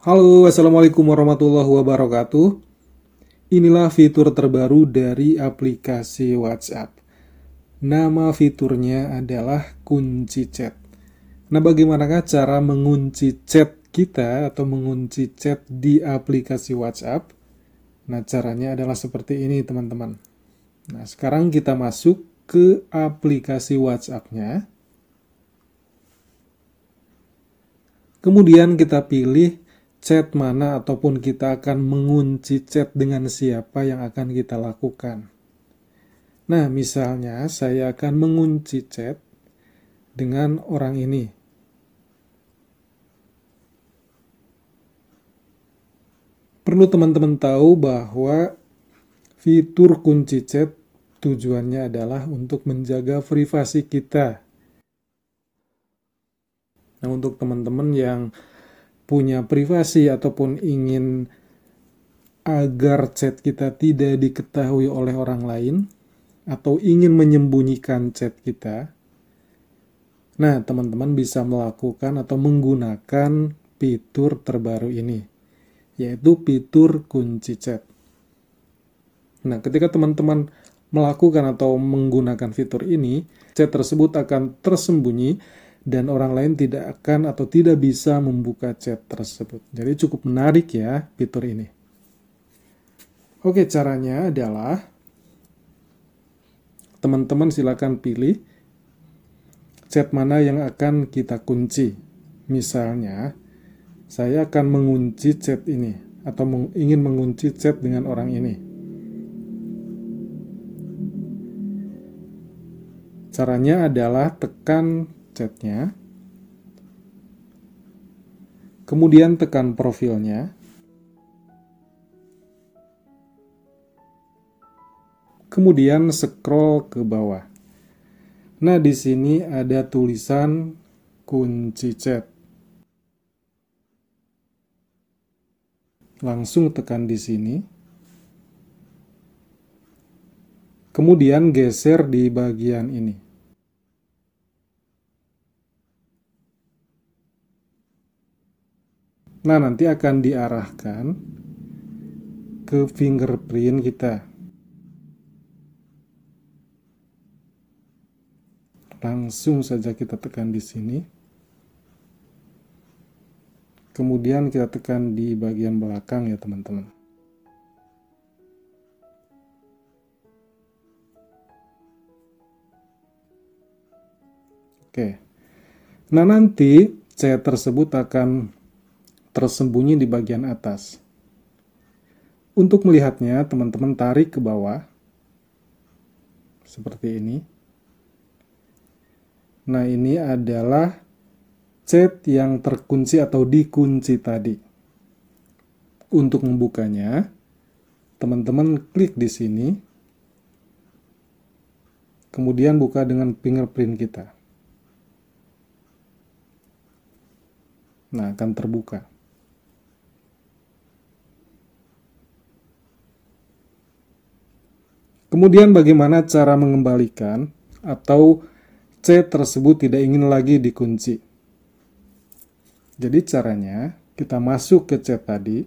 Halo, Assalamualaikum warahmatullahi wabarakatuh. Inilah fitur terbaru dari aplikasi WhatsApp. Nama fiturnya adalah kunci chat. Nah, bagaimanakah cara mengunci chat kita atau mengunci chat di aplikasi WhatsApp? Nah, caranya adalah seperti ini, teman-teman. Nah, sekarang kita masuk ke aplikasi WhatsApp-nya. Kemudian kita pilih chat mana ataupun kita akan mengunci chat dengan siapa yang akan kita lakukan. Nah, misalnya saya akan mengunci chat dengan orang ini. Perlu teman-teman tahu bahwa fitur kunci chat tujuannya adalah untuk menjaga privasi kita. Nah, untuk teman-teman yang punya privasi ataupun ingin agar chat kita tidak diketahui oleh orang lain atau ingin menyembunyikan chat kita. Nah, teman-teman bisa melakukan atau menggunakan fitur terbaru ini, yaitu fitur kunci chat. Nah, ketika teman-teman melakukan atau menggunakan fitur ini, chat tersebut akan tersembunyi dan orang lain tidak akan atau tidak bisa membuka chat tersebut. Jadi cukup menarik ya fitur ini. Oke, caranya adalah teman-teman silakan pilih chat mana yang akan kita kunci. Misalnya, saya akan mengunci chat ini atau ingin mengunci chat dengan orang ini. Caranya adalah tekan Kemudian tekan profilnya. Kemudian scroll ke bawah. Nah, di sini ada tulisan kunci chat. Langsung tekan di sini. Kemudian geser di bagian ini. Nah, nanti akan diarahkan ke fingerprint kita. Langsung saja kita tekan di sini. Kemudian kita tekan di bagian belakang ya, teman-teman. Oke. Nah, nanti C tersebut akan tersembunyi di bagian atas. Untuk melihatnya, teman-teman tarik ke bawah seperti ini. Nah, ini adalah chat yang terkunci atau dikunci tadi. Untuk membukanya, teman-teman klik di sini. Kemudian buka dengan fingerprint kita. Nah, akan terbuka. Kemudian bagaimana cara mengembalikan atau C tersebut tidak ingin lagi dikunci. Jadi caranya kita masuk ke C tadi.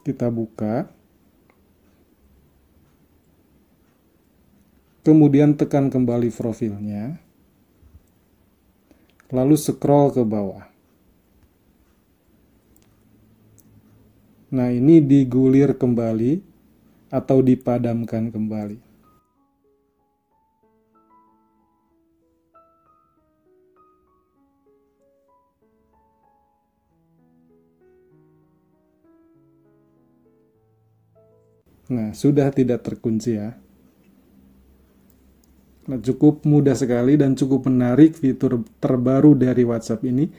Kita buka. Kemudian tekan kembali profilnya lalu scroll ke bawah. Nah, ini digulir kembali atau dipadamkan kembali. Nah, sudah tidak terkunci ya. Nah, cukup mudah sekali dan cukup menarik fitur terbaru dari WhatsApp ini.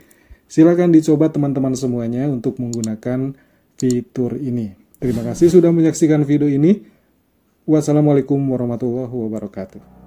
Silahkan dicoba teman-teman semuanya untuk menggunakan fitur ini. Terima kasih sudah menyaksikan video ini. Wassalamualaikum warahmatullahi wabarakatuh.